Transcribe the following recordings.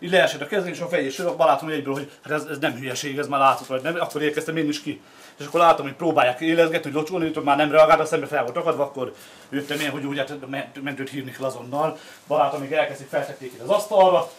így leesett a kezem, és a fejé, és a barátom egyből, hogy hát ez, ez nem hülyeség, ez már látható, vagy nem, akkor érkeztem én is ki. És akkor látom, hogy próbálják élezgetni, hogy locsolni, hogy már nem reagált, a szembe fel volt akadva, akkor jöttem én, hogy úgy hát mentőt hívni kell azonnal. Barátom még elkezdik feltették itt az asztalra,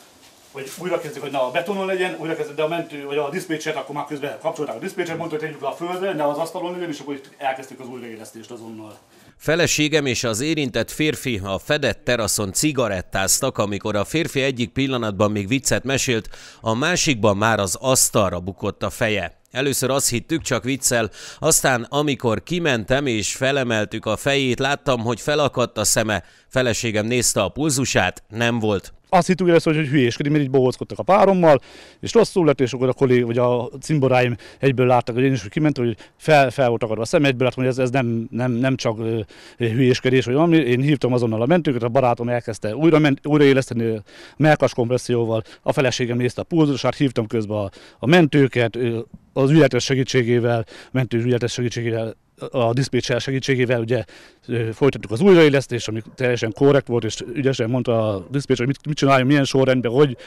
hogy újra kezdjük, hogy na a betonon legyen, újra kezdjük, de a mentő, vagy a diszpécsert, akkor már közben kapcsolták a diszpécsert, mondta, hogy tegyük le a földre, ne az asztalon legyen, és akkor elkezdtük az újraélesztést azonnal. Feleségem és az érintett férfi a fedett teraszon cigarettáztak, amikor a férfi egyik pillanatban még viccet mesélt, a másikban már az asztalra bukott a feje. Először azt hittük, csak viccel, aztán amikor kimentem és felemeltük a fejét, láttam, hogy felakadt a szeme. Feleségem nézte a pulzusát, nem volt azt hittük először, hogy hülyéskedik, mert így bohóckodtak a párommal, és rosszul lett, és akkor a kollég, vagy a cimboráim egyből láttak, hogy én is hogy hogy fel, fel volt akarva a szem, egyből láttam, hogy ez, ez nem, nem, nem csak hülyéskedés, vagy valami. Én hívtam azonnal a mentőket, a barátom elkezdte újra, ment, újraéleszteni a melkas kompresszióval, a feleségem nézte a pulzusát, hívtam közben a, a mentőket, az ügyletes segítségével, mentős ügyletes segítségével a diszpécsel segítségével ugye folytattuk az újraélesztést, ami teljesen korrekt volt, és ügyesen mondta a diszpécs, hogy mit, mit csináljunk, milyen sorrendben, hogy.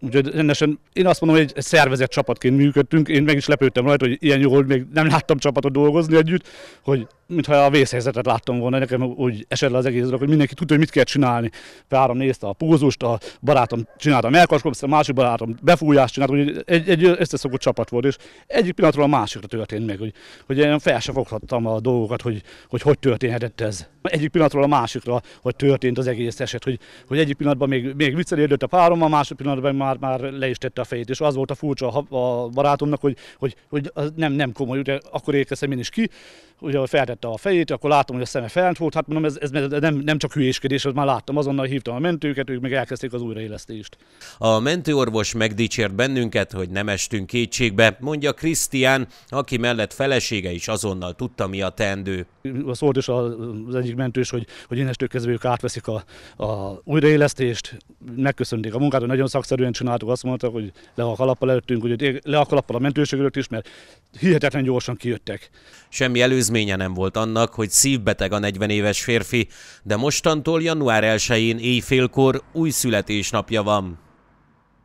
Úgyhogy rendesen, én azt mondom, hogy egy szervezett csapatként működtünk, én meg is lepődtem rajta, hogy ilyen hogy még nem láttam csapatot dolgozni együtt, hogy mintha a vészhelyzetet láttam volna, nekem úgy esett le az egész dolog, hogy mindenki tudja, hogy mit kell csinálni. Párom nézte a púzust, a barátom csinálta a melkaskopt, a másik barátom befújást csinált, hogy egy, egy összeszokott csapat volt, és egyik pillanatról a másikra történt meg, hogy, hogy én fel sem foghattam a dolgokat, hogy, hogy hogy történhetett ez. Egyik pillanatról a másikra, hogy történt az egész eset, hogy, hogy egyik pillanatban még, még viccelődött a párom, a másik pillanatban már, már le is tette a fejét, és az volt a furcsa a, a barátomnak, hogy, hogy, hogy az nem, nem komoly, ugye akkor érkeztem én is ki, ugye feltette a fejét, akkor látom, hogy a szeme felent volt, hát mondom, ez, ez nem, nem csak hülyéskedés, az már láttam, azonnal hívtam a mentőket, ők meg elkezdték az újraélesztést. A mentőorvos megdicsért bennünket, hogy nem estünk kétségbe, mondja Krisztián, aki mellett felesége is azonnal tudta, mi a teendő szólt is az egyik mentős, hogy, hogy innestől kezdve ők átveszik a, a újraélesztést, megköszönték a munkát, hogy nagyon szakszerűen csináltuk, azt mondták, hogy le a kalappal előttünk, hogy le a kalappal a mentőség előtt is, mert hihetetlen gyorsan kijöttek. Semmi előzménye nem volt annak, hogy szívbeteg a 40 éves férfi, de mostantól január 1-én éjfélkor új születésnapja van.